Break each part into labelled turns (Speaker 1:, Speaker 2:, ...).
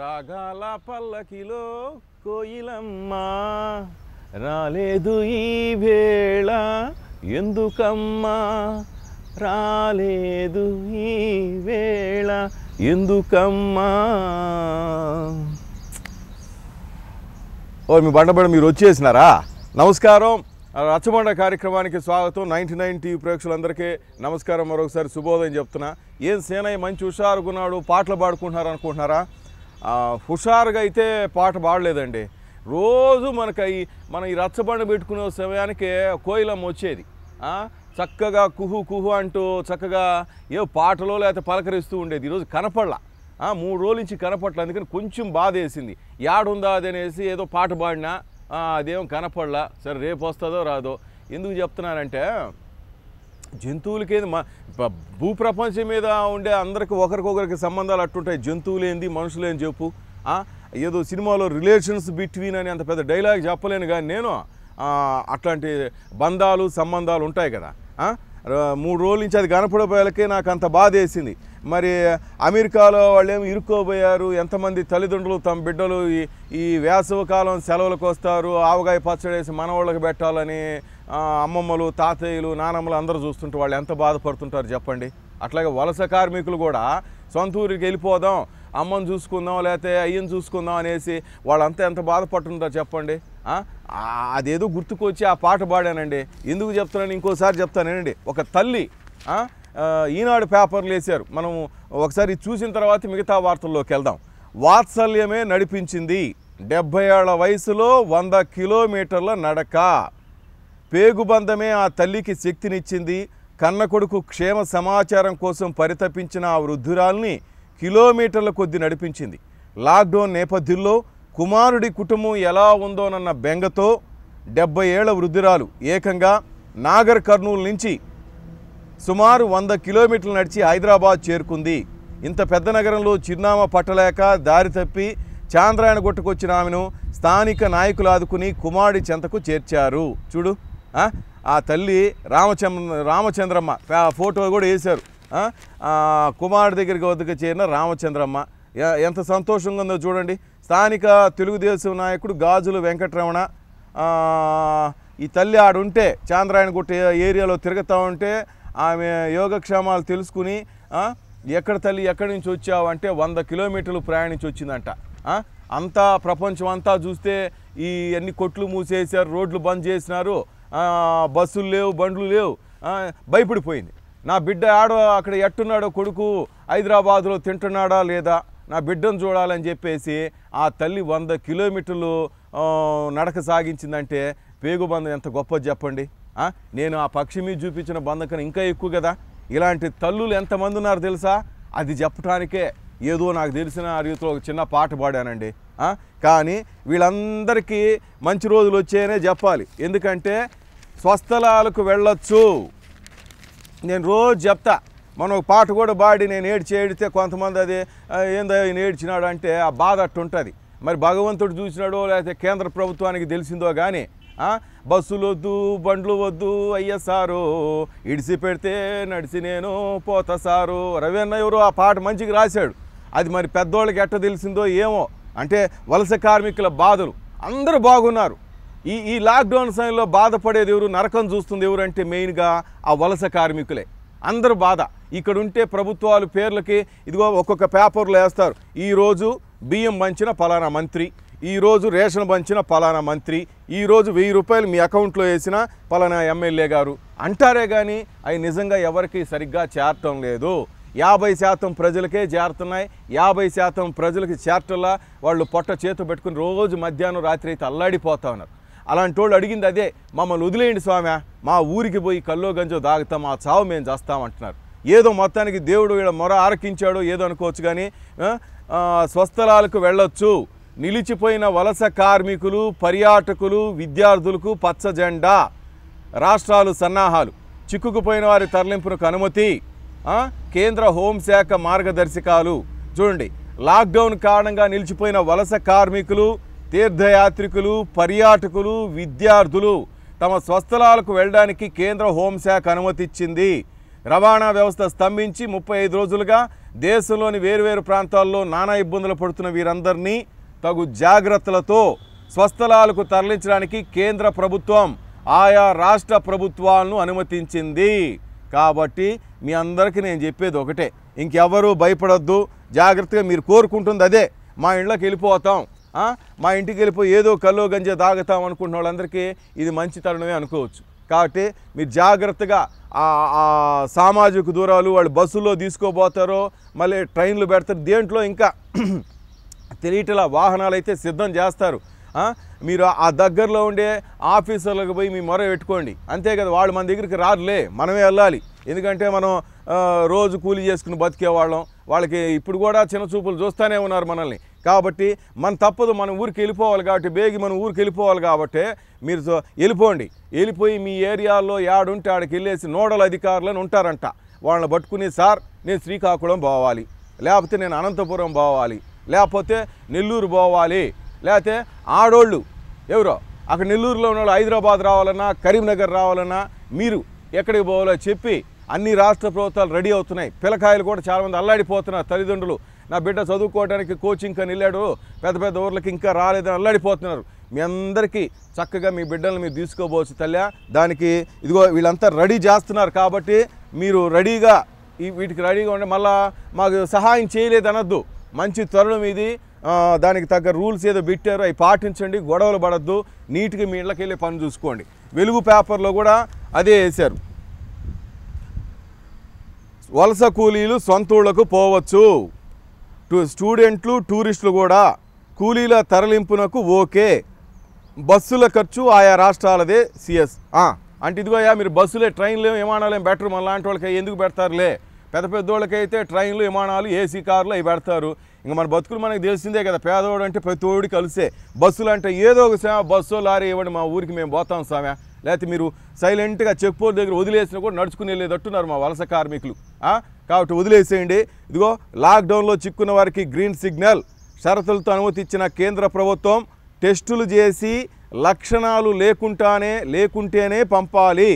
Speaker 1: రాగాల పల్లకిలో కోయిలమ్మ రాలేదు ఈ వేళ ఎందుకమ్మా రాలేదు ఈ వేళ ఎందుకమ్మా ఓ మీ బండబడ మీరు వచ్చేసినారా నమస్కారం రచ్చబండ కార్యక్రమానికి స్వాగతం నైన్టీ నైన్ టీవీ ప్రేక్షకులందరికీ నమస్కారం మరొకసారి శుభోదయం చెప్తున్నా ఏం సేనయ్య మంచి హుషారుకున్నాడు పాటలు పాడుకుంటున్నారు అనుకుంటున్నారా హుషారుగా అయితే పాట పాడలేదండి రోజు మనకి మనం ఈ రచ్చబండ పెట్టుకునే సమయానికి కోయిలమ్మ వచ్చేది చక్కగా కుహు కుహు అంటూ చక్కగా ఏ పాటలో లేకపోతే పలకరిస్తూ ఉండేది ఈరోజు కనపడలా మూడు రోజుల నుంచి కనపడలే అందుకని కొంచెం బాధ వేసింది యాడుందా అది అనేసి ఏదో పాట పాడినా అదేం కనపడలా సరే రేపు వస్తుందో రాదో ఎందుకు చెప్తున్నానంటే జంతువులకేంది మా భూ ప్రపంచం మీద ఉండే అందరికి ఒకరికొకరికి సంబంధాలు అట్టుంటాయి జంతువులేంది మనుషులేని చెప్పు ఏదో సినిమాలో రిలేషన్స్ బిట్వీన్ అని అంత పెద్ద డైలాగ్ చెప్పలేను కానీ నేను అట్లాంటి బంధాలు సంబంధాలు ఉంటాయి కదా మూడు రోజుల నుంచి అది కనపడబోయేలకే నాకు అంత బాధ వేసింది మరి అమెరికాలో వాళ్ళు ఏమి ఇరుక్కోబోయారు ఎంతమంది తల్లిదండ్రులు తమ బిడ్డలు ఈ ఈ వేసవకాలం సెలవులకు వస్తారు ఆవగాయ పచ్చడేసి మనవాళ్ళకి పెట్టాలని అమ్మమ్మలు తాతయ్యలు నానమ్మలు అందరూ చూస్తుంటే వాళ్ళు ఎంత బాధపడుతుంటారు చెప్పండి అట్లాగే వలస కార్మికులు కూడా సొంత ఊరికి వెళ్ళిపోదాం అమ్మని చూసుకుందాం లేకపోతే అయ్యని చూసుకుందాం అనేసి వాళ్ళంతా ఎంత బాధపడుతుందో చెప్పండి అదేదో గుర్తుకొచ్చి ఆ పాట పాడానండి ఎందుకు చెప్తున్నాను ఇంకోసారి చెప్తానండి ఒక తల్లి ఈనాడు పేపర్లు వేశారు మనం ఒకసారి చూసిన తర్వాత మిగతా వార్తల్లోకి వెళ్దాం వాత్సల్యమే నడిపించింది డెబ్భై ఏళ్ల వయసులో వంద కిలోమీటర్ల నడక పేగుబంధమే ఆ తల్లికి శక్తినిచ్చింది కన్న కొడుకు క్షేమ సమాచారం కోసం పరితపించిన ఆ వృద్ధురాల్ని కిలోమీటర్ల కొద్ది నడిపించింది లాక్డౌన్ నేపథ్యంలో కుమారుడి కుటుంబం ఎలా ఉందోనన్న బెంగతో డెబ్బై ఏళ్ల వృద్ధురాలు ఏకంగా నాగర్ కర్నూలు నుంచి సుమారు వంద కిలోమీటర్లు నడిచి హైదరాబాద్ చేరుకుంది ఇంత పెద్ద నగరంలో చిరునామా పట్టలేక దారి తప్పి చాంద్రాయణ గుట్టకొచ్చిన ఆమెను స్థానిక నాయకులు ఆదుకుని కుమారుడి చెంతకు చేర్చారు చూడు ఆ తల్లి రామచంద్ర రామచంద్రమ్మ ఫోటో కూడా వేశారు కుమారుడి దగ్గరికి వద్దకు చేరిన రామచంద్రమ్మ ఎంత సంతోషంగా ఉందో చూడండి స్థానిక తెలుగుదేశం నాయకుడు గాజులు వెంకటరమణ ఈ తల్లి ఆడుంటే చాంద్రాయణగుట్ట గుట్ట ఏరియాలో తిరుగుతూ ఉంటే ఆమె యోగక్షేమాలు తెలుసుకుని ఎక్కడ తల్లి ఎక్కడి నుంచి వచ్చావు అంటే వంద కిలోమీటర్లు ప్రయాణించి వచ్చిందంట అంతా ప్రపంచం అంతా చూస్తే ఈ అన్ని కొట్లు మూసేశారు రోడ్లు బంద్ చేసినారు బస్సులు లేవు బండ్లు లేవు భయపడిపోయింది నా బిడ్డ ఆడో అక్కడ ఎట్టున్నాడో కొడుకు హైదరాబాదులో తింటున్నాడా లేదా నా బిడ్డను చూడాలని చెప్పేసి ఆ తల్లి వంద కిలోమీటర్లు నడక సాగించిందంటే పేగుబంధం ఎంత గొప్ప చెప్పండి నేను ఆ పక్షి మీద చూపించిన బంధకం ఇంకా ఎక్కువ కదా ఇలాంటి తల్లులు ఎంతమంది ఉన్నారు తెలుసా అది చెప్పడానికే ఏదో నాకు తెలిసిన రీతిలో ఒక చిన్న పాట పాడానండి కానీ వీళ్ళందరికీ మంచి రోజులు వచ్చాయనే చెప్పాలి ఎందుకంటే స్వస్థలాలకు వెళ్ళొచ్చు నేను రోజు చెప్తా మనం ఒక పాట కూడా పాడి నేను ఏడ్చి ఏడితే కొంతమంది అది ఏందో ఈయన ఏడ్చినాడు అంటే ఆ బాధ అట్టుంటుంది మరి భగవంతుడు చూసినాడో లేకపోతే కేంద్ర ప్రభుత్వానికి తెలిసిందో కానీ బస్సులు వద్దు బండ్లు వద్దు అయ్య సారు ఇడిసి పెడితే నడిచి నేను పోతా సారు రవీన్న ఎవరు ఆ పాట మంచిగా రాశాడు అది మరి పెద్దోళ్ళకి ఎట్ట తెలిసిందో ఏమో అంటే వలస కార్మికుల బాధలు అందరూ బాగున్నారు ఈ ఈ లాక్డౌన్ సమయంలో బాధపడేది ఎవరు నరకం చూస్తుంది ఎవరు అంటే మెయిన్గా ఆ వలస కార్మికులే అందరు బాధ ఇక్కడ ఉంటే ప్రభుత్వాలు పేర్లకి ఇదిగో ఒక్కొక్క పేపర్లో వేస్తారు ఈరోజు బియ్యం మంచిన ఫలానా మంత్రి ఈరోజు రేషన్ పంచిన పలానా మంత్రి ఈరోజు వెయ్యి రూపాయలు మీ అకౌంట్లో వేసిన పలానా ఎమ్మెల్యే గారు అంటారే కానీ అవి నిజంగా ఎవరికి సరిగ్గా చేరటం లేదు యాభై శాతం ప్రజలకే చేరుతున్నాయి యాభై శాతం ప్రజలకి చేరటల్లా వాళ్ళు పొట్ట చేతు పెట్టుకుని రోజు మధ్యాహ్నం రాత్రి అయితే అల్లాడిపోతా ఉన్నారు అలాంటి వాళ్ళు అడిగింది అదే మమ్మల్ని వదిలేయండి స్వామి మా ఊరికి పోయి కల్లో గంజో దాగుతాం మా చావు మేము చేస్తామంటున్నారు ఏదో మొత్తానికి దేవుడు వీళ్ళ మొర ఆరకించాడు ఏదో అనుకోవచ్చు కానీ స్వస్థలాలకు వెళ్ళొచ్చు నిలిచిపోయిన వలస కార్మికులు పర్యాటకులు విద్యార్థులకు పచ్చజెండా రాష్ట్రాలు సన్నాహాలు చిక్కుకుపోయిన వారి తరలింపునకు అనుమతి కేంద్ర హోంశాఖ మార్గదర్శకాలు చూడండి లాక్డౌన్ కారణంగా నిలిచిపోయిన వలస కార్మికులు తీర్థయాత్రికులు పర్యాటకులు విద్యార్థులు తమ స్వస్థలాలకు వెళ్ళడానికి కేంద్ర హోంశాఖ అనుమతి ఇచ్చింది రవాణా వ్యవస్థ స్తంభించి ముప్పై ఐదు రోజులుగా దేశంలోని వేరువేరు ప్రాంతాల్లో నానా ఇబ్బందులు పడుతున్న వీరందరినీ తగు జాగ్రత్తలతో స్వస్థలాలకు తరలించడానికి కేంద్ర ప్రభుత్వం ఆయా రాష్ట్ర ప్రభుత్వాలను అనుమతించింది కాబట్టి మీ అందరికీ నేను చెప్పేది ఒకటే ఇంకెవరూ భయపడొద్దు జాగ్రత్తగా మీరు కోరుకుంటుంది అదే మా ఇంట్లోకి వెళ్ళిపోతాం మా ఇంటికి వెళ్ళిపోయి ఏదో కల్లో గంజ తాగుతాం అనుకుంటున్న వాళ్ళందరికీ ఇది మంచి తరుణమే అనుకోవచ్చు కాబట్టి మీరు జాగ్రత్తగా సామాజిక దూరాలు వాళ్ళు బస్సులో తీసుకోబోతారో మళ్ళీ ట్రైన్లు పెడతారు దేంట్లో ఇంకా తెలియటలా వాహనాలు అయితే సిద్ధం చేస్తారు మీరు ఆ దగ్గరలో ఉండే ఆఫీసర్లకు పోయి మీ మొర పెట్టుకోండి అంతే కదా వాళ్ళు మన దగ్గరికి రారులే మనమే వెళ్ళాలి ఎందుకంటే మనం రోజు కూలి చేసుకుని బతికేవాళ్ళం వాళ్ళకి ఇప్పుడు కూడా చిన్న చూపులు చూస్తూనే ఉన్నారు మనల్ని కాబట్టి మన తప్పదు మనం ఊరికి వెళ్ళిపోవాలి కాబట్టి బేగి మన ఊరికి వెళ్ళిపోవాలి కాబట్టి మీరు వెళ్ళిపోండి వెళ్ళిపోయి మీ ఏరియాలో యాడుంటే ఆడికి వెళ్ళేసి నోడల్ అధికారులను ఉంటారంట వాళ్ళని పట్టుకుని సార్ నేను శ్రీకాకుళం పోవాలి లేకపోతే నేను అనంతపురం పోవాలి లేకపోతే నెల్లూరు పోవాలి లేకపోతే ఆడోళ్ళు ఎవరో అక్కడ నెల్లూరులో ఉన్నవాళ్ళు హైదరాబాద్ రావాలన్నా కరీంనగర్ రావాలన్నా మీరు ఎక్కడికి పోవాలో చెప్పి అన్ని రాష్ట్ర ప్రభుత్వాలు రెడీ అవుతున్నాయి పిల్లకాయలు కూడా చాలామంది అల్లాడిపోతున్నారు తల్లిదండ్రులు నా బిడ్డ చదువుకోవడానికి కోచింగ్ కానీ వెళ్ళాడు పెద్ద పెద్ద ఊర్లకి ఇంకా రాలేదని అల్లాడిపోతున్నారు మీ అందరికీ చక్కగా మీ బిడ్డలను మీరు తీసుకోబోవచ్చు తల్లి దానికి ఇదిగో వీళ్ళంతా రెడీ చేస్తున్నారు కాబట్టి మీరు రెడీగా వీటికి రెడీగా ఉండే మళ్ళీ మాకు సహాయం చేయలేదనద్దు మంచి తరుణం మీది దానికి తగ్గ రూల్స్ ఏదో పెట్టారు అవి పాటించండి గొడవలు పడద్దు నీట్గా మీ ఇళ్ళకి వెళ్ళి పని చూసుకోండి వెలుగు పేపర్లో కూడా అదే వేశారు వలస కూలీలు సొంత ఊళ్ళకు పోవచ్చు స్టూడెంట్లు టూరిస్టులు కూడా కూలీల తరలింపునకు ఓకే బస్సుల ఖర్చు ఆయా రాష్ట్రాలదే సిఎస్ అంటే ఇదిగోయా మీరు బస్సులే ట్రైన్లు ఏం బెటర్ మళ్ళీ లాంటి వాళ్ళకి ఎందుకు పెడతారులే పెద్ద పెద్దోళ్ళకైతే ట్రైన్లు విమానాలు ఏసీ కార్లు అవి పెడతారు ఇంకా మన బతుకులు మనకు తెలిసిందే కదా పేదవాడు అంటే ప్రతి ఓడి కలిసే బస్సులు అంటే ఏదో ఒక సేవ బస్సు లారీ ఇవ్వండి మా ఊరికి మేము పోతాం సామె లేకపోతే మీరు సైలెంట్గా చెక్ పోస్ట్ దగ్గర వదిలేసినా కూడా నడుచుకుని వెళ్ళేటట్టున్నారు మా వలస కార్మికులు కాబట్టి వదిలేసేయండి ఇదిగో లాక్డౌన్లో చిక్కున్న వారికి గ్రీన్ సిగ్నల్ షరతులతో అనుమతిచ్చిన కేంద్ర ప్రభుత్వం టెస్టులు చేసి లక్షణాలు లేకుండానే లేకుంటేనే పంపాలి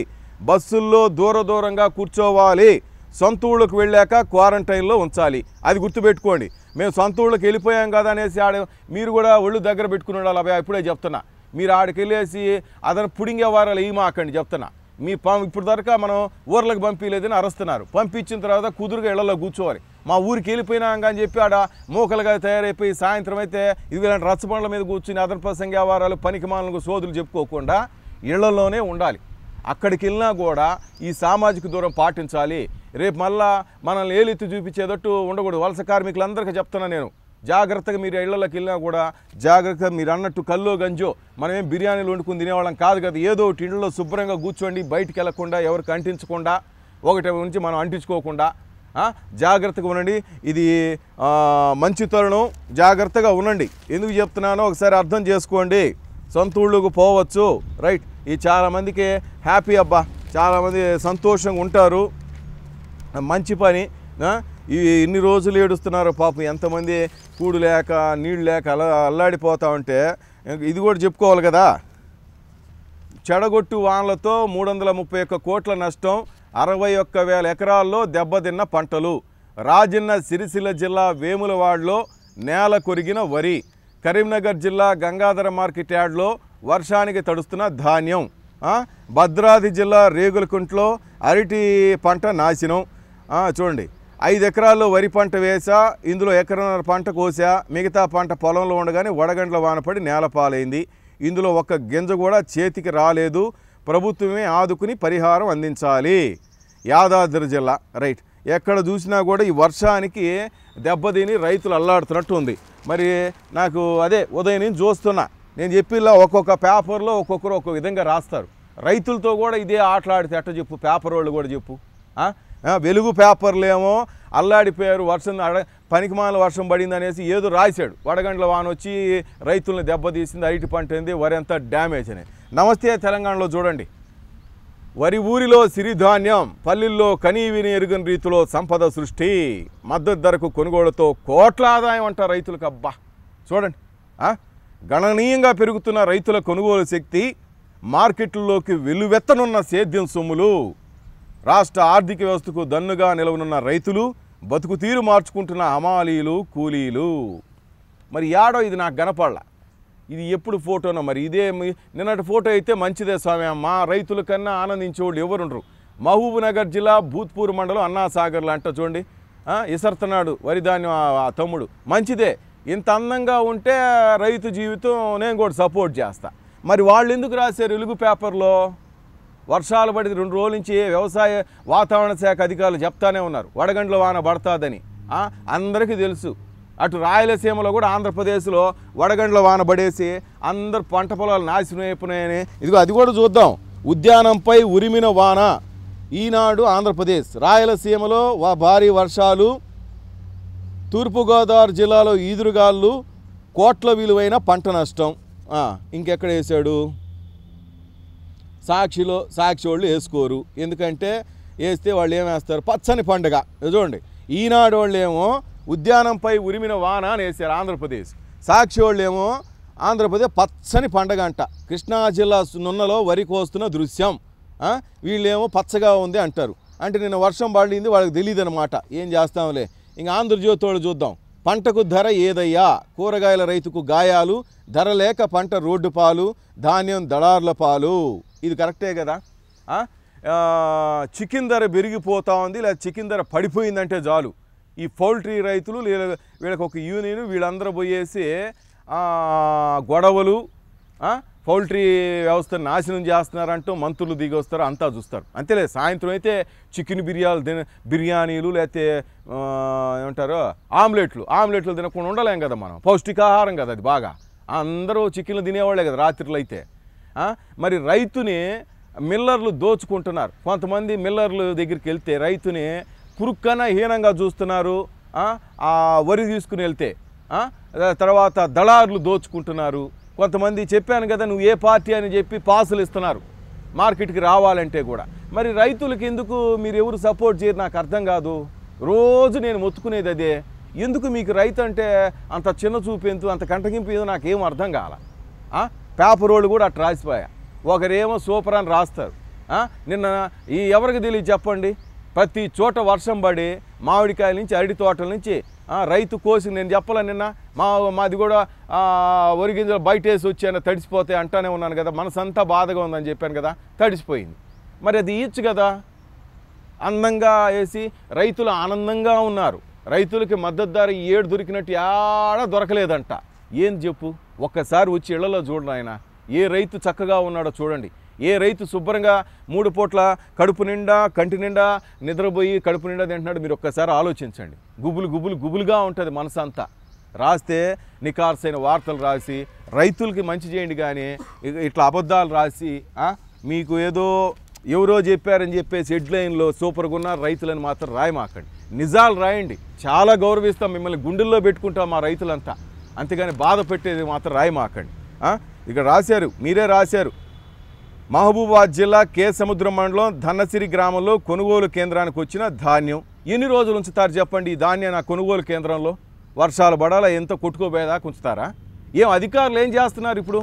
Speaker 1: బస్సుల్లో దూర దూరంగా కూర్చోవాలి సొంత ఊళ్ళకి వెళ్ళాక క్వారంటైన్లో ఉంచాలి అది గుర్తుపెట్టుకోండి మేము సొంత ఊళ్ళకి వెళ్ళిపోయాం కదా అనేసి ఆడ మీరు కూడా ఒళ్ళు దగ్గర పెట్టుకుని ఉండాలి అభయ ఇప్పుడే చెప్తున్నా మీరు ఆడికి వెళ్ళేసి అదన ఈ ఏమాకండి చెప్తున్నా మీ పం ఇప్పుడు దాకా మనం ఊర్లకు పంపించలేదని అరుస్తున్నారు పంపించిన తర్వాత కుదురుగా ఇళ్లలో కూర్చోవాలి మా ఊరికి వెళ్ళిపోయినాక అని చెప్పి ఆడ మూకలుగా తయారైపోయి సాయంత్రం అయితే ఇది రచ్చబండ్ల మీద కూర్చుని అదన సంఘ వ్యవహారాలు పనికి మాలకు సోదులు చెప్పుకోకుండా ఇళ్లలోనే ఉండాలి అక్కడికి వెళ్ళినా కూడా ఈ సామాజిక దూరం పాటించాలి రేపు మళ్ళా మనల్ని ఏలెత్తి చూపించేటట్టు ఉండకూడదు వలస కార్మికులందరికీ చెప్తున్నా నేను జాగ్రత్తగా మీరు ఇళ్లలోకి వెళ్ళినా కూడా జాగ్రత్తగా మీరు అన్నట్టు కల్లో గంజో మనమేం బిర్యానీలు వండుకుని తినేవాళ్ళం కాదు కదా ఏదో ఒకటి ఇళ్ళలో శుభ్రంగా కూర్చోండి బయటికి వెళ్ళకుండా ఎవరికి అంటించకుండా ఒకటి నుంచి మనం అంటించుకోకుండా జాగ్రత్తగా ఉండండి ఇది మంచి తరుణం జాగ్రత్తగా ఉండండి ఎందుకు చెప్తున్నానో ఒకసారి అర్థం చేసుకోండి సొంత ఊళ్ళకు పోవచ్చు రైట్ ఈ చాలామందికి హ్యాపీ అబ్బా చాలామంది సంతోషంగా ఉంటారు మంచి పని ఇవి ఎన్ని రోజులు ఏడుస్తున్నారు పాపం ఎంతమంది కూడు లేక నీళ్ళు లేక అలా అల్లాడిపోతూ ఉంటే ఇది కూడా చెప్పుకోవాలి కదా చెడగొట్టు వానలతో మూడు వందల ముప్పై ఒక్క కోట్ల నష్టం అరవై ఒక్క వేల ఎకరాల్లో దెబ్బతిన్న పంటలు రాజన్న సిరిసిల్ల జిల్లా వేములవాడలో నేల కొరిగిన వరి కరీంనగర్ జిల్లా గంగాధర మార్కెట్ యార్డ్లో వర్షానికి తడుస్తున్న ధాన్యం భద్రాది జిల్లా రేగులకుంట్లో అరటి పంట నాశనం చూడండి ఐదు ఎకరాల్లో వరి పంట వేసా ఇందులో ఎకరన్నర పంట కోసా మిగతా పంట పొలంలో ఉండగానే వడగండ్ల వానపడి నేలపాలైంది ఇందులో ఒక్క గింజ కూడా చేతికి రాలేదు ప్రభుత్వమే ఆదుకుని పరిహారం అందించాలి యాదాద్రి జిల్లా రైట్ ఎక్కడ చూసినా కూడా ఈ వర్షానికి దెబ్బతిని రైతులు అల్లాడుతున్నట్టు ఉంది మరి నాకు అదే ఉదయం నుంచి చూస్తున్నా నేను చెప్పిలా ఒక్కొక్క పేపర్లో ఒక్కొక్కరు ఒక్కొక్క విధంగా రాస్తారు రైతులతో కూడా ఇదే ఆటలాడితే అట్ట చెప్పు పేపర్ వాళ్ళు కూడా చెప్పు వెలుగు పేపర్లేమో అల్లాడిపోయారు వర్షం అడ పనికిమాల వర్షం పడింది అనేసి ఏదో రాశాడు వడగండ్ల వాన వచ్చి రైతులను దెబ్బతీసింది అరటి పంట ఏంది వరి అంతా డ్యామేజ్ అని నమస్తే తెలంగాణలో చూడండి వరి ఊరిలో సిరిధాన్యం పల్లెల్లో కనీవిని ఎరుగని రీతిలో సంపద సృష్టి మద్దతు ధరకు కొనుగోలుతో కోట్ల ఆదాయం అంటారు రైతులకు అబ్బా చూడండి గణనీయంగా పెరుగుతున్న రైతుల కొనుగోలు శక్తి మార్కెట్లలోకి వెలువెత్తనున్న సేద్యం సొమ్ములు రాష్ట్ర ఆర్థిక వ్యవస్థకు దన్నుగా నిలవనున్న రైతులు బతుకు తీరు మార్చుకుంటున్న అమాలీలు కూలీలు మరి యాడో ఇది నాకు గనపడలా ఇది ఎప్పుడు ఫోటోనో మరి ఇదే నిన్నటి ఫోటో అయితే మంచిదే స్వామి అమ్మ రైతుల కన్నా ఆనందించేవాళ్ళు ఎవరుండరు మహబూబ్నగర్ జిల్లా భూత్పూర్ మండలం అన్నాసాగర్లు అంట చూడండి ఇసర్తనాడు వరిధాన్యం తమ్ముడు మంచిదే ఇంత అందంగా ఉంటే రైతు జీవితం నేను కూడా సపోర్ట్ చేస్తా మరి వాళ్ళు ఎందుకు రాశారు ఇలుగు పేపర్లో వర్షాలు పడి రెండు రోజుల నుంచి వ్యవసాయ వాతావరణ శాఖ అధికారులు చెప్తానే ఉన్నారు వడగండ్ల వాన పడుతుందని అందరికీ తెలుసు అటు రాయలసీమలో కూడా ఆంధ్రప్రదేశ్లో వడగండ్ల వాన పడేసి అందరు పంట పొలాలు నాశనం అయిపోయినాయని ఇదిగో అది కూడా చూద్దాం ఉద్యానంపై ఉరిమిన వాన ఈనాడు ఆంధ్రప్రదేశ్ రాయలసీమలో భారీ వర్షాలు తూర్పుగోదావరి జిల్లాలో ఈదురుగాళ్ళు కోట్ల విలువైన పంట నష్టం ఇంకెక్కడ వేసాడు సాక్షిలో సాక్షి వాళ్ళు వేసుకోరు ఎందుకంటే వేస్తే వాళ్ళు ఏం వేస్తారు పచ్చని పండుగ చూడండి ఈనాడు వాళ్ళు ఏమో ఉద్యానంపై ఉరిమిన వాన అని వేసారు ఆంధ్రప్రదేశ్ సాక్షి వాళ్ళు ఏమో ఆంధ్రప్రదేశ్ పచ్చని పండగ అంట కృష్ణా జిల్లా నున్నలో వరి కోస్తున్న దృశ్యం వీళ్ళేమో పచ్చగా ఉంది అంటారు అంటే నిన్న వర్షం పడింది వాళ్ళకి తెలియదు అనమాట ఏం చేస్తాంలే ఇంక ఆంధ్రజ్యోతోడు చూద్దాం పంటకు ధర ఏదయ్యా కూరగాయల రైతుకు గాయాలు ధర లేక పంట రోడ్డు పాలు ధాన్యం దళార్ల పాలు ఇది కరెక్టే కదా చికెన్ ధర పెరిగిపోతా ఉంది లేదా చికెన్ ధర పడిపోయిందంటే చాలు ఈ పౌల్ట్రీ రైతులు వీళ్ళకి ఒక యూనియన్ వీళ్ళందరూ పోయేసి గొడవలు పౌల్ట్రీ వ్యవస్థను నాశనం చేస్తున్నారంటూ మంత్రులు దిగి వస్తారు అంతా చూస్తారు అంతేలే సాయంత్రం అయితే చికెన్ బిర్యాలు బిర్యానీలు లేకపోతే ఏమంటారు ఆమ్లెట్లు ఆమ్లెట్లు తినకుండా ఉండలేం కదా మనం పౌష్టికాహారం కదా అది బాగా అందరూ చికెన్లు తినేవాళ్ళే కదా రాత్రిలో అయితే మరి రైతుని మిల్లర్లు దోచుకుంటున్నారు కొంతమంది మిల్లర్ల దగ్గరికి వెళ్తే రైతుని కురుక్కన హీనంగా చూస్తున్నారు ఆ వరి తీసుకుని వెళ్తే తర్వాత దళారులు దోచుకుంటున్నారు కొంతమంది చెప్పాను కదా నువ్వు ఏ పార్టీ అని చెప్పి పాసులు ఇస్తున్నారు మార్కెట్కి రావాలంటే కూడా మరి రైతులకు ఎందుకు మీరు ఎవరు సపోర్ట్ చేయరు నాకు అర్థం కాదు రోజు నేను మొత్తుకునేది అదే ఎందుకు మీకు రైతు అంటే అంత చిన్న చూపేందు అంత కంటగింపు ఏదో నాకేం అర్థం కాల పేపర్ రోడ్డు కూడా అట్లా రాసిపోయా ఒకరేమో సూపర్ అని రాస్తారు నిన్న ఈ ఎవరికి తెలియదు చెప్పండి ప్రతి చోట వర్షం పడి మామిడికాయల నుంచి అరటి తోటల నుంచి రైతు కోసి నేను చెప్పాల నిన్న మా మాది కూడా ఒరిగింజలు వచ్చి వచ్చాను తడిసిపోతే అంటానే ఉన్నాను కదా మనసంతా బాధగా ఉందని చెప్పాను కదా తడిసిపోయింది మరి అది ఇచ్చు కదా అందంగా వేసి రైతులు ఆనందంగా ఉన్నారు రైతులకి మద్దతు ధర ఏడు దొరికినట్టు ఆడ దొరకలేదంట ఏం చెప్పు ఒక్కసారి వచ్చి ఇళ్లలో చూడండి ఆయన ఏ రైతు చక్కగా ఉన్నాడో చూడండి ఏ రైతు శుభ్రంగా మూడు పూట్ల కడుపు నిండా కంటి నిండా నిద్రపోయి కడుపు నిండా తింటున్నాడు మీరు ఒక్కసారి ఆలోచించండి గుబులు గుబులు గుబులుగా ఉంటుంది మనసు అంతా రాస్తే నికార్సైన వార్తలు రాసి రైతులకి మంచి చేయండి కానీ ఇట్లా అబద్ధాలు రాసి మీకు ఏదో ఎవరో చెప్పారని చెప్పేసి హెడ్లైన్లో సూపర్గా ఉన్న రైతులను మాత్రం రాయమాకండి నిజాలు రాయండి చాలా గౌరవిస్తాం మిమ్మల్ని గుండెల్లో పెట్టుకుంటాం మా రైతులంతా అంతేగాని బాధ పెట్టేది మాత్రం రాయమాకండి ఇక్కడ రాశారు మీరే రాశారు మహబూబాద్ జిల్లా కే సముద్రం మండలం ధన్నసిరి గ్రామంలో కొనుగోలు కేంద్రానికి వచ్చిన ధాన్యం ఎన్ని రోజులు ఉంచుతారు చెప్పండి ఈ ధాన్యాన్ని ఆ కొనుగోలు కేంద్రంలో వర్షాలు పడాలా ఎంత కొట్టుకోబోయేదాకా ఉంచుతారా ఏం అధికారులు ఏం చేస్తున్నారు ఇప్పుడు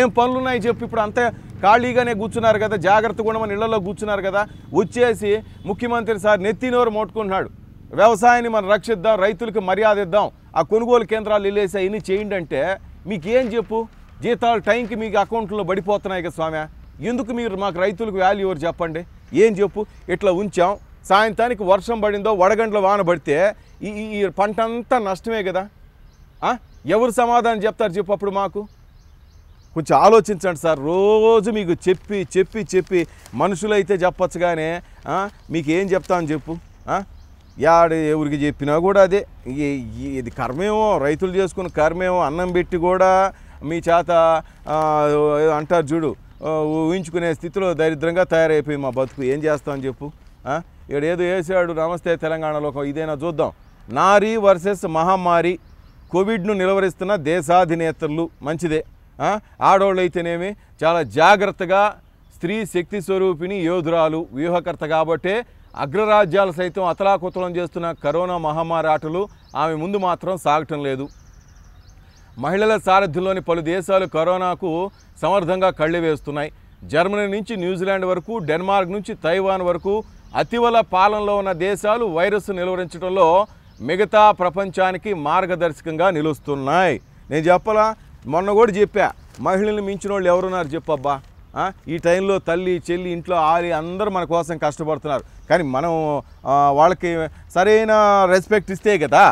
Speaker 1: ఏం పనులున్నాయి చెప్పి ఇప్పుడు అంతే ఖాళీగానే కూర్చున్నారు కదా జాగ్రత్త కూడా మన ఇళ్లలో కూర్చున్నారు కదా వచ్చేసి ముఖ్యమంత్రి సార్ నెత్తినోరు మోట్టుకుంటున్నాడు వ్యవసాయాన్ని మనం రక్షిద్దాం రైతులకు మర్యాద ఇద్దాం ఆ కొనుగోలు కేంద్రాలు వెళ్ళేసి అవన్నీ చేయండి అంటే మీకేం చెప్పు జీతాలు టైంకి మీకు అకౌంట్లో పడిపోతున్నాయి కదా స్వామి ఎందుకు మీరు మాకు రైతులకు వాల్యూ ఎవరు చెప్పండి ఏం చెప్పు ఇట్లా ఉంచాం సాయంత్రానికి వర్షం పడిందో వడగండ్ల వాన పడితే ఈ ఈ పంట అంతా నష్టమే కదా ఎవరు సమాధానం చెప్తారు చెప్పు అప్పుడు మాకు కొంచెం ఆలోచించండి సార్ రోజు మీకు చెప్పి చెప్పి చెప్పి మనుషులైతే చెప్పచ్చు కానీ మీకు ఏం చెప్తామని చెప్పు యాడ ఎవరికి చెప్పినా కూడా అదే ఇది కర్మేమో రైతులు చేసుకున్న కర్మేమో అన్నం పెట్టి కూడా మీ చేత అంటారు చూడు ఊహించుకునే స్థితిలో దరిద్రంగా తయారైపోయి మా బతుకు ఏం చేస్తామని చెప్పు ఏదో వేసాడు నమస్తే తెలంగాణలో ఇదేనా చూద్దాం నారీ వర్సెస్ మహమ్మారి కోవిడ్ను నిలవరిస్తున్న దేశాధినేతలు మంచిదే ఆడవాళ్ళు అయితేనేమి చాలా జాగ్రత్తగా స్త్రీ శక్తి స్వరూపిణి యోధురాలు వ్యూహకర్త కాబట్టే అగ్రరాజ్యాలు సైతం అతలాకుతలం చేస్తున్న కరోనా మహమ్మారి ఆటలు ఆమె ముందు మాత్రం సాగటం లేదు మహిళల సారథ్యంలోని పలు దేశాలు కరోనాకు సమర్థంగా కళ్ళు వేస్తున్నాయి జర్మనీ నుంచి న్యూజిలాండ్ వరకు డెన్మార్క్ నుంచి తైవాన్ వరకు అతివల పాలనలో ఉన్న దేశాలు వైరస్ నిలువరించడంలో మిగతా ప్రపంచానికి మార్గదర్శకంగా నిలుస్తున్నాయి నేను చెప్పాలా మొన్న కూడా చెప్పా మహిళల్ని మించిన వాళ్ళు ఎవరున్నారు చెప్పబ్బా ఈ టైంలో తల్లి చెల్లి ఇంట్లో ఆలి అందరూ మన కోసం కష్టపడుతున్నారు కానీ మనం వాళ్ళకి సరైన రెస్పెక్ట్ ఇస్తే కదా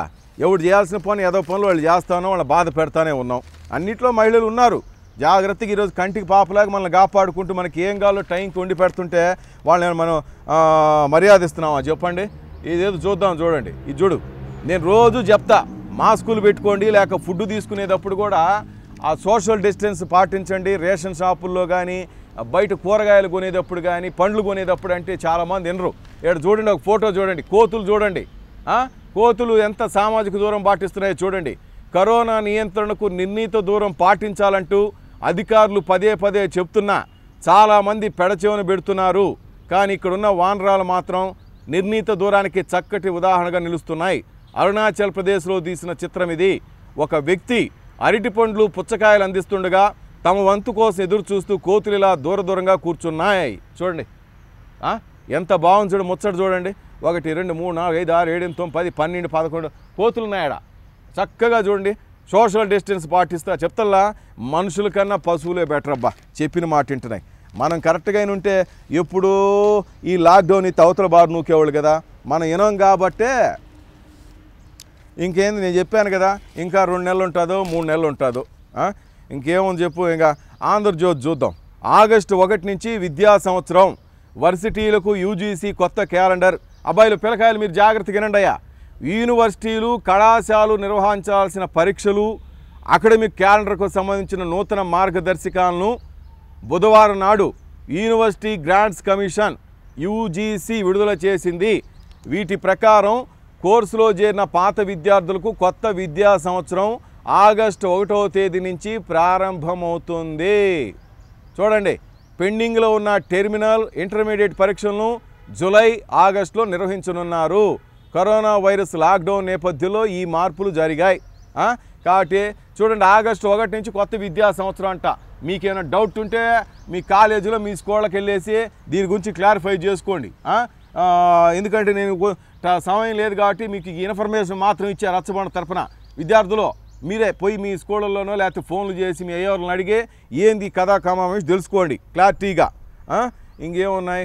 Speaker 1: ఎవడు చేయాల్సిన పని ఏదో పనులు వాళ్ళు చేస్తానో వాళ్ళని బాధ పెడతానే ఉన్నాం అన్నిట్లో మహిళలు ఉన్నారు జాగ్రత్తగా ఈరోజు కంటికి పాపలాగా మనల్ని కాపాడుకుంటూ మనకి ఏం కావాలో టైంకి వండి పెడుతుంటే వాళ్ళని మనం మర్యాద చెప్పండి ఇదేదో చూద్దాం చూడండి ఇది చూడు నేను రోజు చెప్తా మాస్కులు పెట్టుకోండి లేక ఫుడ్ తీసుకునేటప్పుడు కూడా ఆ సోషల్ డిస్టెన్స్ పాటించండి రేషన్ షాపుల్లో కానీ బయట కూరగాయలు కొనేటప్పుడు కానీ పండ్లు కొనేటప్పుడు అంటే చాలామంది వినరు ఇక్కడ చూడండి ఒక ఫోటో చూడండి కోతులు చూడండి కోతులు ఎంత సామాజిక దూరం పాటిస్తున్నాయో చూడండి కరోనా నియంత్రణకు నిర్ణీత దూరం పాటించాలంటూ అధికారులు పదే పదే చెప్తున్నా చాలామంది పెడచెవును పెడుతున్నారు కానీ ఇక్కడున్న వానరాలు మాత్రం నిర్ణీత దూరానికి చక్కటి ఉదాహరణగా నిలుస్తున్నాయి అరుణాచల్ ప్రదేశ్లో తీసిన చిత్రం ఇది ఒక వ్యక్తి అరటి పండ్లు పుచ్చకాయలు అందిస్తుండగా తమ వంతు కోసం ఎదురు చూస్తూ కోతులు ఇలా దూర దూరంగా కూర్చున్నాయి చూడండి ఎంత బాగుంది చూడు ముచ్చట చూడండి ఒకటి రెండు మూడు నాలుగు ఐదు ఆరు ఏడు ఎనిమిది తొమ్మిది పది పన్నెండు పదకొండు కోతులు చక్కగా చూడండి సోషల్ డిస్టెన్స్ పాటిస్తా చెప్తల్లా మనుషుల కన్నా పశువులే బెటర్ అబ్బా చెప్పిన మాట వింటున్నాయి మనం కరెక్ట్గా అయిన ఉంటే ఎప్పుడూ ఈ లాక్డౌన్ ఈ అవతల బారు నూకేవాళ్ళు కదా మనం వినం కాబట్టే ఇంకేంది నేను చెప్పాను కదా ఇంకా రెండు నెలలు ఉంటుందో మూడు నెలలు ఉంటుందో ఇంకేముంది చెప్పు ఇంకా ఆంధ్రజ్యోతి చూద్దాం ఆగస్టు ఒకటి నుంచి విద్యా సంవత్సరం వర్సిటీలకు యూజీసీ కొత్త క్యాలెండర్ అబ్బాయిలు పిలకాయలు మీరు జాగ్రత్తగా వినండియా యూనివర్సిటీలు కళాశాలలు నిర్వహించాల్సిన పరీక్షలు అకాడమిక్ క్యాలెండర్కు సంబంధించిన నూతన మార్గదర్శకాలను బుధవారం నాడు యూనివర్సిటీ గ్రాంట్స్ కమిషన్ యూజీసీ విడుదల చేసింది వీటి ప్రకారం కోర్సులో చేరిన పాత విద్యార్థులకు కొత్త విద్యా సంవత్సరం ఆగస్టు ఒకటవ తేదీ నుంచి ప్రారంభమవుతుంది చూడండి పెండింగ్లో ఉన్న టెర్మినల్ ఇంటర్మీడియట్ పరీక్షలను జులై ఆగస్టులో నిర్వహించనున్నారు కరోనా వైరస్ లాక్డౌన్ నేపథ్యంలో ఈ మార్పులు జరిగాయి కాబట్టి చూడండి ఆగస్టు ఒకటి నుంచి కొత్త విద్యా సంవత్సరం అంట మీకేమైనా డౌట్ ఉంటే మీ కాలేజీలో మీ స్కూళ్ళకి వెళ్ళేసి దీని గురించి క్లారిఫై చేసుకోండి ఎందుకంటే నేను సమయం లేదు కాబట్టి మీకు ఇన్ఫర్మేషన్ మాత్రం ఇచ్చే రచ్చబండ తరఫున విద్యార్థులు మీరే పోయి మీ స్కూళ్ళలోనో లేకపోతే ఫోన్లు చేసి మీ అయ్యవాళ్ళని అడిగే ఏంది కథా కమామేసి తెలుసుకోండి క్లారిటీగా ఇంకేమున్నాయి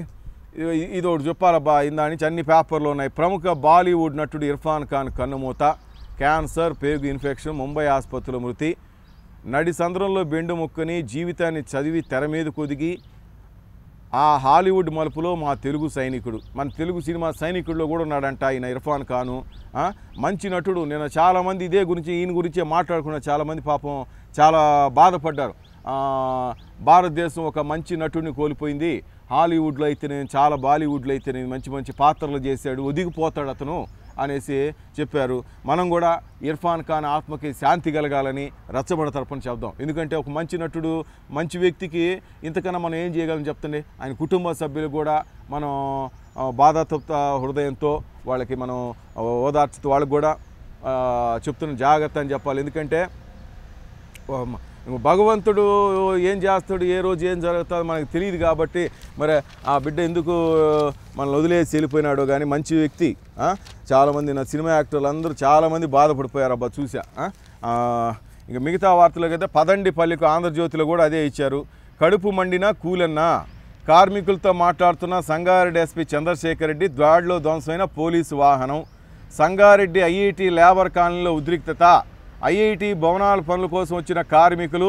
Speaker 1: ఇది ఒకటి చెప్పాలబ్బా ఇందా నుంచి అన్ని పేపర్లు ఉన్నాయి ప్రముఖ బాలీవుడ్ నటుడు ఇర్ఫాన్ ఖాన్ కన్నుమూత క్యాన్సర్ పేగు ఇన్ఫెక్షన్ ముంబై ఆసుపత్రిలో మృతి నడి సంద్రంలో బెండు ముక్కుని జీవితాన్ని చదివి తెర మీద కొదిగి ఆ హాలీవుడ్ మలుపులో మా తెలుగు సైనికుడు మన తెలుగు సినిమా సైనికుడిలో కూడా ఉన్నాడంట ఈయన ఇర్ఫాన్ ఖాను మంచి నటుడు నేను చాలామంది ఇదే గురించి ఈయన గురించే మాట్లాడుకున్న చాలామంది పాపం చాలా బాధపడ్డారు భారతదేశం ఒక మంచి నటుడిని కోల్పోయింది హాలీవుడ్లో అయితే నేను చాలా బాలీవుడ్లో అయితే నేను మంచి మంచి పాత్రలు చేశాడు ఒదిగిపోతాడు అతను అనేసి చెప్పారు మనం కూడా ఇర్ఫాన్ ఖాన్ ఆత్మకి శాంతి కలగాలని రచ్చబడ తరపున చెప్దాం ఎందుకంటే ఒక మంచి నటుడు మంచి వ్యక్తికి ఇంతకన్నా మనం ఏం చేయగలం చెప్తుంది ఆయన కుటుంబ సభ్యులు కూడా మనం బాధాతప్త హృదయంతో వాళ్ళకి మనం ఓదార్చుతూ వాళ్ళకు కూడా చెప్తున్న జాగ్రత్త అని చెప్పాలి ఎందుకంటే భగవంతుడు ఏం చేస్తాడు ఏ రోజు ఏం జరుగుతుందో మనకు తెలియదు కాబట్టి మరి ఆ బిడ్డ ఎందుకు మనల్ని వదిలేసి వెళ్ళిపోయినాడో కానీ మంచి వ్యక్తి చాలామంది నా సినిమా యాక్టర్లు అందరూ చాలామంది బాధపడిపోయారు అబ్బా చూసా ఇంక మిగతా అయితే పదండి పల్లికు ఆంధ్రజ్యోతిలో కూడా అదే ఇచ్చారు కడుపు మండిన కూలన్నా కార్మికులతో మాట్లాడుతున్న సంగారెడ్డి ఎస్పీ చంద్రశేఖర్ రెడ్డి ద్వాడలో ధ్వంసమైన పోలీసు వాహనం సంగారెడ్డి ఐఐటి లేబర్ కాలనీలో ఉద్రిక్తత ఐఐటి భవనాల పనుల కోసం వచ్చిన కార్మికులు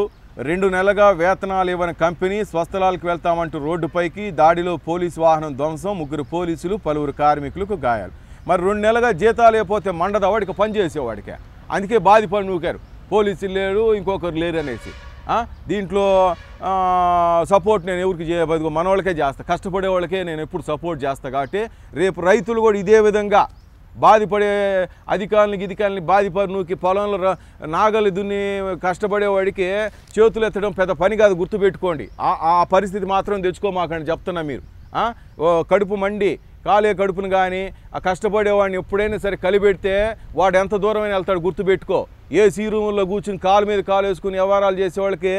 Speaker 1: రెండు నెలలుగా వేతనాలు ఇవ్వని కంపెనీ స్వస్థలాలకు వెళ్తామంటూ రోడ్డుపైకి దాడిలో పోలీసు వాహనం ధ్వంసం ముగ్గురు పోలీసులు పలువురు కార్మికులకు గాయాలు మరి రెండు నెలలుగా జీతాలు అయిపోతే మండదు వాడికి పనిచేసేవాడికే అందుకే బాధి పని నూకారు పోలీసులు లేరు ఇంకొకరు లేరు అనేసి దీంట్లో సపోర్ట్ నేను ఎవరికి చేయబోదు వాళ్ళకే చేస్తాను కష్టపడే వాళ్ళకే నేను ఎప్పుడు సపోర్ట్ చేస్తాను కాబట్టి రేపు రైతులు కూడా ఇదే విధంగా బాధపడే అధికారులు బాధపడి నూకి పొలంలో నాగలి దున్ని కష్టపడేవాడికి చేతులు ఎత్తడం పెద్ద పని కాదు గుర్తుపెట్టుకోండి ఆ పరిస్థితి మాత్రం తెచ్చుకోమాకండి చెప్తున్నా మీరు కడుపు మండి కాలే కడుపును కానీ ఆ కష్టపడేవాడిని ఎప్పుడైనా సరే కలిపెడితే వాడు ఎంత దూరమైనా వెళ్తాడు గుర్తుపెట్టుకో ఏసీ రూముల్లో కూర్చుని కాలు మీద కాలు వేసుకుని వ్యవహారాలు చేసేవాళ్ళకి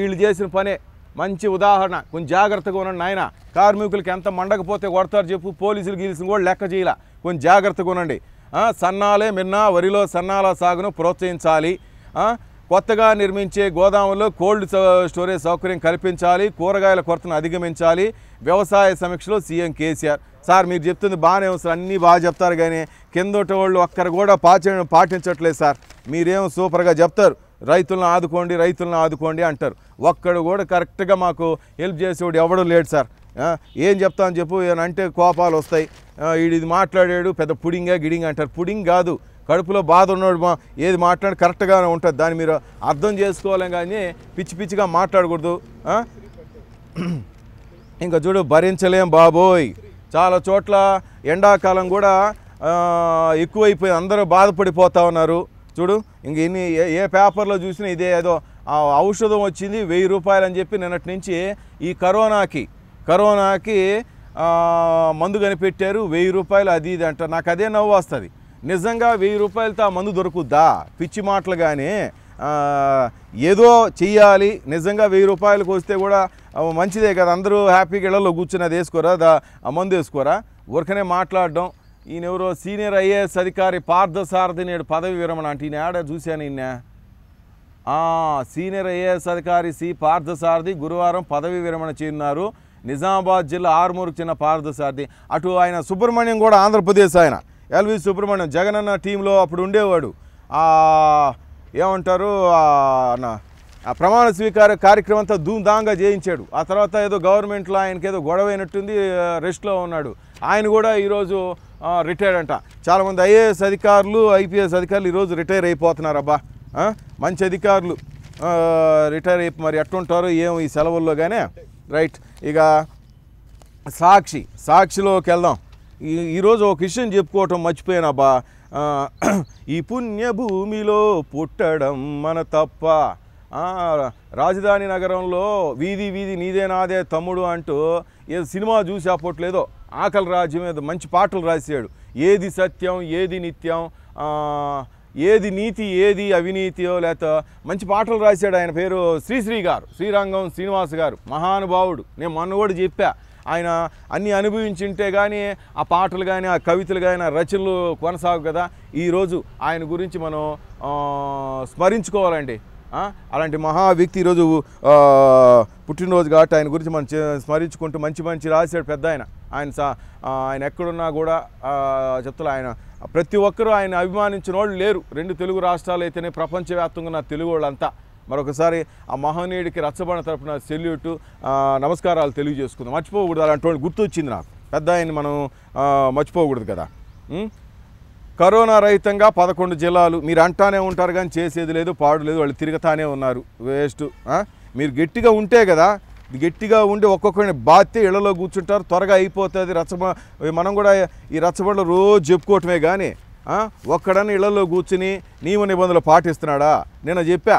Speaker 1: వీళ్ళు చేసిన పనే మంచి ఉదాహరణ కొంచెం జాగ్రత్తగా ఉండండి నాయన కార్మికులకి ఎంత మండకపోతే కొడతారు చెప్పు పోలీసులు గీల్సిన కూడా లెక్క చేయాల కొంచెం జాగ్రత్తగా ఉండండి సన్నాలే మిన్న వరిలో సన్నాల సాగును ప్రోత్సహించాలి కొత్తగా నిర్మించే గోదాములో కోల్డ్ స్టోరేజ్ సౌకర్యం కల్పించాలి కూరగాయల కొరతను అధిగమించాలి వ్యవసాయ సమీక్షలో సీఎం కేసీఆర్ సార్ మీరు చెప్తుంది బాగానే సార్ అన్నీ బాగా చెప్తారు కానీ కింద వాళ్ళు ఒక్కరు కూడా పాచ పాటించట్లేదు సార్ మీరేం సూపర్గా చెప్తారు రైతులను ఆదుకోండి రైతులను ఆదుకోండి అంటారు ఒక్కడు కూడా కరెక్ట్గా మాకు హెల్ప్ చేసేవాడు ఎవడూ లేడు సార్ ఏం అని చెప్పు అంటే కోపాలు వస్తాయి ఇది మాట్లాడాడు పెద్ద పుడింగా గిడింగ్ అంటారు పుడింగ్ కాదు కడుపులో బాధ ఉన్నాడు మా ఏది మాట్లాడి కరెక్ట్గానే ఉంటుంది దాన్ని మీరు అర్థం చేసుకోవాలి కానీ పిచ్చి పిచ్చిగా మాట్లాడకూడదు ఇంకా చూడు భరించలేం బాబోయ్ చాలా చోట్ల ఎండాకాలం కూడా ఎక్కువైపోయి అందరూ బాధపడిపోతూ ఉన్నారు చూడు ఇంక ఎన్ని ఏ పేపర్లో చూసినా ఇదే ఏదో ఔషధం వచ్చింది వెయ్యి రూపాయలు అని చెప్పి నిన్నటి నుంచి ఈ కరోనాకి కరోనాకి మందు కనిపెట్టారు వెయ్యి రూపాయలు అది ఇది అంట నాకు అదే నవ్వు వస్తుంది నిజంగా వెయ్యి రూపాయలతో ఆ మందు దొరుకుద్దా పిచ్చి మాటలుగానే ఏదో చెయ్యాలి నిజంగా వెయ్యి రూపాయలకు వస్తే కూడా మంచిదే కదా అందరూ హ్యాపీగా ఇళ్లలో కూర్చుని అది వేసుకోరా దా ఆ మందు వేసుకోరా ఊరికనే మాట్లాడడం ఈయన ఎవరో సీనియర్ ఐఏఎస్ అధికారి పార్థసారథి నేడు పదవి విరమణ అంటే ఈయన ఆడ చూశాను ఈయన సీనియర్ ఐఏఎస్ అధికారి సి పార్థసారథి గురువారం పదవి విరమణ చేరినారు నిజామాబాద్ జిల్లా ఆరుమూరుకు చిన్న పారదసారథి అటు ఆయన సుబ్రహ్మణ్యం కూడా ఆంధ్రప్రదేశ్ ఆయన ఎల్వి సుబ్రహ్మణ్యం అన్న టీంలో అప్పుడు ఉండేవాడు ఏమంటారు ప్రమాణ స్వీకార కార్యక్రమం అంతా ధూమ్ధాంగా చేయించాడు ఆ తర్వాత ఏదో గవర్నమెంట్లో ఆయనకి ఏదో గొడవ అయినట్టుంది రెస్ట్లో ఉన్నాడు ఆయన కూడా ఈరోజు రిటైర్ అంట చాలామంది ఐఏఎస్ అధికారులు ఐపీఎస్ అధికారులు ఈరోజు రిటైర్ అయిపోతున్నారు అబ్బా మంచి అధికారులు రిటైర్ అయిపో మరి ఎట్టుంటారు ఏం ఈ సెలవుల్లో కానీ రైట్ ఇక సాక్షి సాక్షిలోకి వెళ్దాం ఈ ఈరోజు ఒక విషయం చెప్పుకోవటం మర్చిపోయాను అబ్బా ఈ పుణ్యభూమిలో పుట్టడం మన తప్ప రాజధాని నగరంలో వీధి వీధి నీదే నాదే తమ్ముడు అంటూ ఏదో సినిమా చూసి అప్పట్లేదో ఆకలి రాజ్యం మీద మంచి పాటలు రాసాడు ఏది సత్యం ఏది నిత్యం ఏది నీతి ఏది అవినీతియో లేకపోతే మంచి పాటలు రాశాడు ఆయన పేరు శ్రీశ్రీ గారు శ్రీరంగం శ్రీనివాస్ గారు మహానుభావుడు నేను మొన్న కూడా చెప్పా ఆయన అన్నీ అనుభవించింటే కానీ ఆ పాటలు కానీ ఆ కవితలు కానీ ఆ రచనలు కొనసాగు కదా ఈరోజు ఆయన గురించి మనం స్మరించుకోవాలండి అలాంటి మహా వ్యక్తి ఈరోజు పుట్టినరోజు కాబట్టి ఆయన గురించి మనం స్మరించుకుంటూ మంచి మంచి రాశాడు పెద్ద ఆయన ఆయన ఆయన ఎక్కడున్నా కూడా చెప్తారు ఆయన ప్రతి ఒక్కరూ ఆయన అభిమానించిన వాళ్ళు లేరు రెండు తెలుగు రాష్ట్రాలు అయితేనే ప్రపంచవ్యాప్తంగా నా తెలుగు వాళ్ళంతా మరొకసారి ఆ మహనీయుడికి రచ్చబడిన తరపున సెల్యూట్ నమస్కారాలు తెలియజేసుకుందాం మర్చిపోకూడదు అలాంటి వాళ్ళు గుర్తొచ్చింది నాకు పెద్ద ఆయన మనం మర్చిపోకూడదు కదా కరోనా రహితంగా పదకొండు జిల్లాలు మీరు అంటానే ఉంటారు కానీ చేసేది లేదు పాడు లేదు వాళ్ళు తిరుగుతానే ఉన్నారు వేస్ట్ మీరు గట్టిగా ఉంటే కదా గట్టిగా ఉండి ఒక్కొక్కరిని బాత్తే ఇళ్లలో కూర్చుంటారు త్వరగా అయిపోతుంది రచ్చబ మనం కూడా ఈ రచబడలు రోజు చెప్పుకోవటమే కానీ ఒక్కడని ఇళ్లలో కూర్చుని నియమ నిబంధనలు పాటిస్తున్నాడా నేను చెప్పా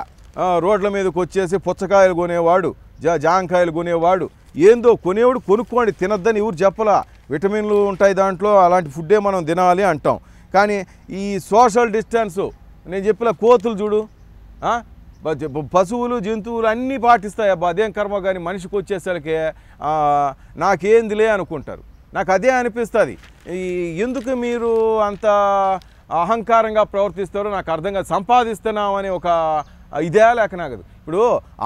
Speaker 1: రోడ్ల మీదకి వచ్చేసి పుచ్చకాయలు కొనేవాడు జా జాంకాయలు కొనేవాడు ఏందో కొనేవాడు కొనుక్కోండి తినద్దని ఎవరు చెప్పలా విటమిన్లు ఉంటాయి దాంట్లో అలాంటి ఫుడ్డే మనం తినాలి అంటాం కానీ ఈ సోషల్ డిస్టెన్సు నేను చెప్పిన కోతులు చూడు పశువులు జంతువులు అన్నీ పాటిస్తాయి అబ్బా అదేం కర్మ కానీ మనిషికి వచ్చేసరికి నాకేందిలే అనుకుంటారు నాకు అదే అనిపిస్తుంది ఎందుకు మీరు అంత అహంకారంగా ప్రవర్తిస్తారో నాకు అర్థంగా సంపాదిస్తున్నామని ఒక ఇదే లేక నాకు ఇప్పుడు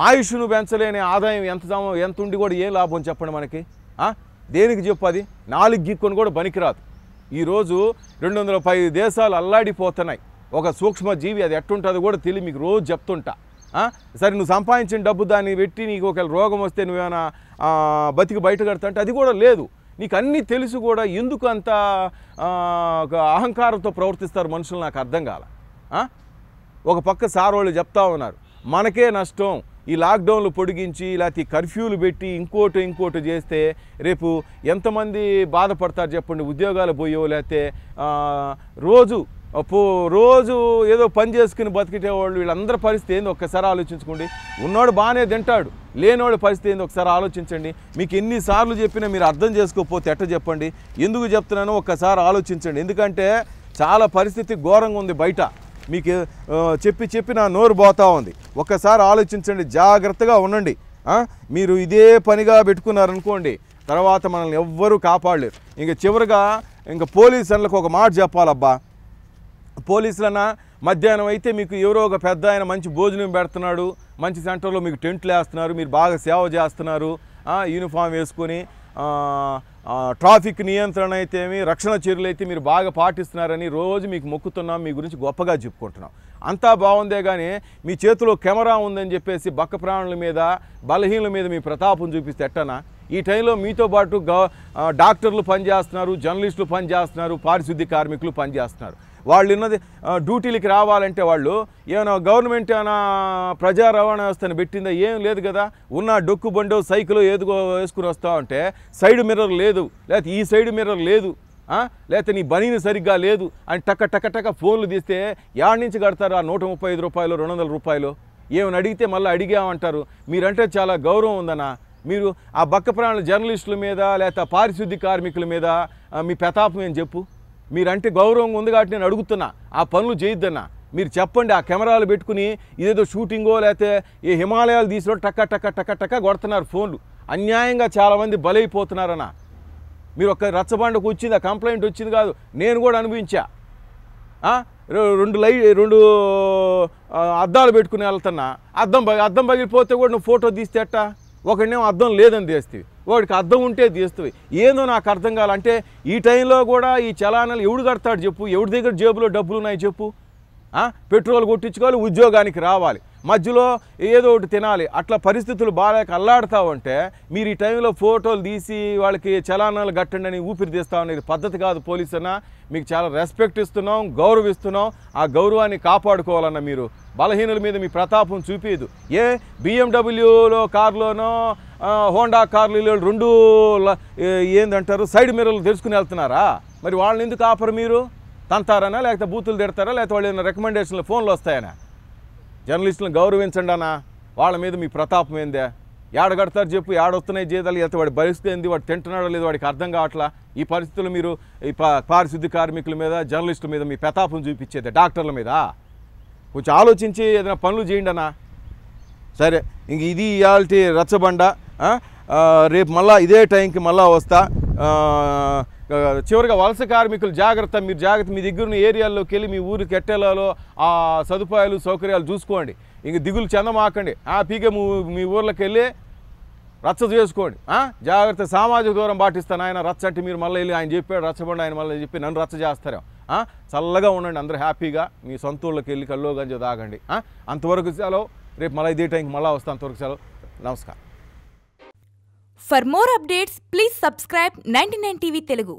Speaker 1: ఆయుష్ను పెంచలేని ఆదాయం ఎంత ఎంత ఉండి కూడా ఏం లాభం చెప్పండి మనకి దేనికి చెప్పు అది నాలుగు గిక్కుని కూడా పనికిరాదు ఈరోజు రెండు వందల పై దేశాలు అల్లాడిపోతున్నాయి ఒక సూక్ష్మజీవి అది ఎట్టుంటుంది కూడా తెలియ మీకు రోజు చెప్తుంటా సరే నువ్వు సంపాదించిన డబ్బు దాన్ని పెట్టి నీకు ఒకవేళ రోగం వస్తే నువ్వేమైనా బతికి బయట కడతా అంటే అది కూడా లేదు నీకు అన్నీ తెలుసు కూడా ఎందుకు అంత అహంకారంతో ప్రవర్తిస్తారు మనుషులు నాకు అర్థం కాల ఒక పక్క సార్ వాళ్ళు చెప్తా ఉన్నారు మనకే నష్టం ఈ లాక్డౌన్లు పొడిగించి లేకపోతే కర్ఫ్యూలు పెట్టి ఇంకోటి ఇంకోటి చేస్తే రేపు ఎంతమంది బాధపడతారు చెప్పండి ఉద్యోగాలు పోయో లేకపోతే రోజు పో రోజు ఏదో పని చేసుకుని బతికేటేవాళ్ళు వీళ్ళందరి పరిస్థితి ఏంది ఒక్కసారి ఆలోచించుకోండి ఉన్నోడు బాగానే తింటాడు లేనివాడు పరిస్థితి ఏంది ఒకసారి ఆలోచించండి మీకు ఎన్నిసార్లు చెప్పినా మీరు అర్థం చేసుకోకపోతే ఎట్ట చెప్పండి ఎందుకు చెప్తున్నానో ఒక్కసారి ఆలోచించండి ఎందుకంటే చాలా పరిస్థితి ఘోరంగా ఉంది బయట మీకు చెప్పి చెప్పి నా నోరు పోతా ఉంది ఒక్కసారి ఆలోచించండి జాగ్రత్తగా ఉండండి మీరు ఇదే పనిగా పెట్టుకున్నారనుకోండి తర్వాత మనల్ని ఎవ్వరూ కాపాడలేరు ఇంక చివరిగా ఇంక పోలీసులకు ఒక మాట చెప్పాలబ్బా పోలీసులన్నా మధ్యాహ్నం అయితే మీకు ఎవరో ఒక పెద్ద ఆయన మంచి భోజనం పెడుతున్నాడు మంచి సెంటర్లో మీకు టెంట్లు వేస్తున్నారు మీరు బాగా సేవ చేస్తున్నారు యూనిఫామ్ వేసుకొని ట్రాఫిక్ నియంత్రణ ఏమి రక్షణ చర్యలు అయితే మీరు బాగా పాటిస్తున్నారని రోజు మీకు మొక్కుతున్నాం మీ గురించి గొప్పగా చెప్పుకుంటున్నాం అంతా బాగుందే కానీ మీ చేతిలో కెమెరా ఉందని చెప్పేసి బక్క ప్రాణుల మీద బలహీనుల మీద మీ ప్రతాపం చూపిస్తే ఎట్టనా ఈ టైంలో మీతో పాటు డాక్టర్లు పనిచేస్తున్నారు జర్నలిస్టులు పనిచేస్తున్నారు పారిశుద్ధ్య కార్మికులు పనిచేస్తున్నారు వాళ్ళు ఉన్నది డ్యూటీలకి రావాలంటే వాళ్ళు ఏమైనా గవర్నమెంట్ ఏమైనా ప్రజా రవాణా వ్యవస్థను పెట్టిందా ఏం లేదు కదా ఉన్న డొక్కు బండో సైకిల్ ఏదిగో వేసుకుని వస్తావు అంటే సైడ్ మిర్రర్ లేదు లేకపోతే ఈ సైడ్ మిర్రర్ లేదు లేకపోతే నీ బనీని సరిగ్గా లేదు అని టక్క టక్క టక్క ఫోన్లు తీస్తే యాడ నుంచి కడతారు ఆ నూట ముప్పై ఐదు రూపాయలు రెండు వందల రూపాయలు ఏమని అడిగితే మళ్ళీ అడిగామంటారు మీరంటే చాలా గౌరవం ఉందనా మీరు ఆ బక్క ప్రాణ జర్నలిస్టుల మీద లేకపోతే పారిశుద్ధ్య కార్మికుల మీద మీ ప్రతాపం ఏం చెప్పు మీరంటే గౌరవంగా ఉంది కాబట్టి నేను అడుగుతున్నా ఆ పనులు చేయొద్దన్నా మీరు చెప్పండి ఆ కెమెరాలు పెట్టుకుని ఇదేదో షూటింగో లేకపోతే ఏ హిమాలయాలు తీసిన టక్క టక్క టక్క టక్క కొడుతున్నారు ఫోన్లు అన్యాయంగా చాలామంది బలైపోతున్నారన్న మీరు ఒక రచ్చబండకు వచ్చింది ఆ కంప్లైంట్ వచ్చింది కాదు నేను కూడా అనుభవించా రెండు లై రెండు అద్దాలు పెట్టుకుని వెళ్తున్నా అద్దం అద్దం పగిలిపోతే కూడా నువ్వు ఫోటో తీస్తే ఎట్టా ఒకడినేమో అద్దం లేదని తీస్తే వాడికి అర్థం ఉంటే తీస్తుంది ఏందో నాకు అర్థం కావాలంటే ఈ టైంలో కూడా ఈ చలానాలు ఎవడు కడతాడు చెప్పు ఎవడి దగ్గర జేబులో డబ్బులు ఉన్నాయి చెప్పు పెట్రోల్ కొట్టించుకోవాలి ఉద్యోగానికి రావాలి మధ్యలో ఏదో ఒకటి తినాలి అట్లా పరిస్థితులు బాగాలేక అల్లాడుతూ ఉంటే మీరు ఈ టైంలో ఫోటోలు తీసి వాళ్ళకి చలానాలు కట్టండి అని ఊపిరి తీస్తా అనేది పద్ధతి కాదు పోలీసు అన్న మీకు చాలా రెస్పెక్ట్ ఇస్తున్నాం గౌరవిస్తున్నాం ఆ గౌరవాన్ని కాపాడుకోవాలన్న మీరు బలహీనుల మీద మీ ప్రతాపం చూపించదు ఏ బిఎండబ్ల్యూలో కార్లోనో హోండా కార్లు రెండు ఏందంటారు సైడ్ మిర్రర్లు తెలుసుకుని వెళ్తున్నారా మరి వాళ్ళని ఎందుకు ఆఫర్ మీరు తంతారనా లేకపోతే బూతులు తిడతారా లేకపోతే వాళ్ళు ఏమైనా రికమెండేషన్లు ఫోన్లు వస్తాయనా జర్నలిస్టులను గౌరవించండి అన్న వాళ్ళ మీద మీ ప్రతాపం ఏందే ఏడ కడతారు చెప్పు ఏడొస్తున్నాయి జీతాలు ఎంత వాడి పరిస్థితి ఏంది వాడు తింటున్నాడో లేదు వాడికి అర్థం కావట్లా ఈ పరిస్థితులు మీరు ఈ పారిశుద్ధ కార్మికుల మీద జర్నలిస్టుల మీద మీ ప్రతాపం చూపించేది డాక్టర్ల మీద కొంచెం ఆలోచించి ఏదైనా పనులు చేయండి అన్న సరే ఇంక ఇది ఇవాళ రచ్చబండ రేపు మళ్ళీ ఇదే టైంకి మళ్ళీ వస్తా చివరిగా వలస కార్మికులు జాగ్రత్త మీరు జాగ్రత్త మీ దగ్గర ఉన్న ఏరియాల్లోకి వెళ్ళి మీ ఊరికి ఎట్టేలాలో ఆ సదుపాయాలు సౌకర్యాలు చూసుకోండి ఇంక దిగులు చెందమాకండి హ్యాపీగా మీ ఊర్లోకి వెళ్ళి రచ్చ చేసుకోండి జాగ్రత్త సామాజిక దూరం పాటిస్తాను ఆయన రచ్చ అంటే మీరు మళ్ళీ వెళ్ళి ఆయన చెప్పాడు రచ్చబండి ఆయన మళ్ళీ చెప్పి నన్ను రచ్చ చేస్తారేమో చల్లగా ఉండండి అందరూ హ్యాపీగా మీ సొంత ఊళ్ళకి వెళ్ళి కల్లో గంజో తాగండి అంతవరకు సెలవు రేపు మళ్ళీ ఇదే టైంకి మళ్ళీ వస్తాను అంతవరకు సెలవు నమస్కారం for more updates please subscribe ninety nine TV Telugu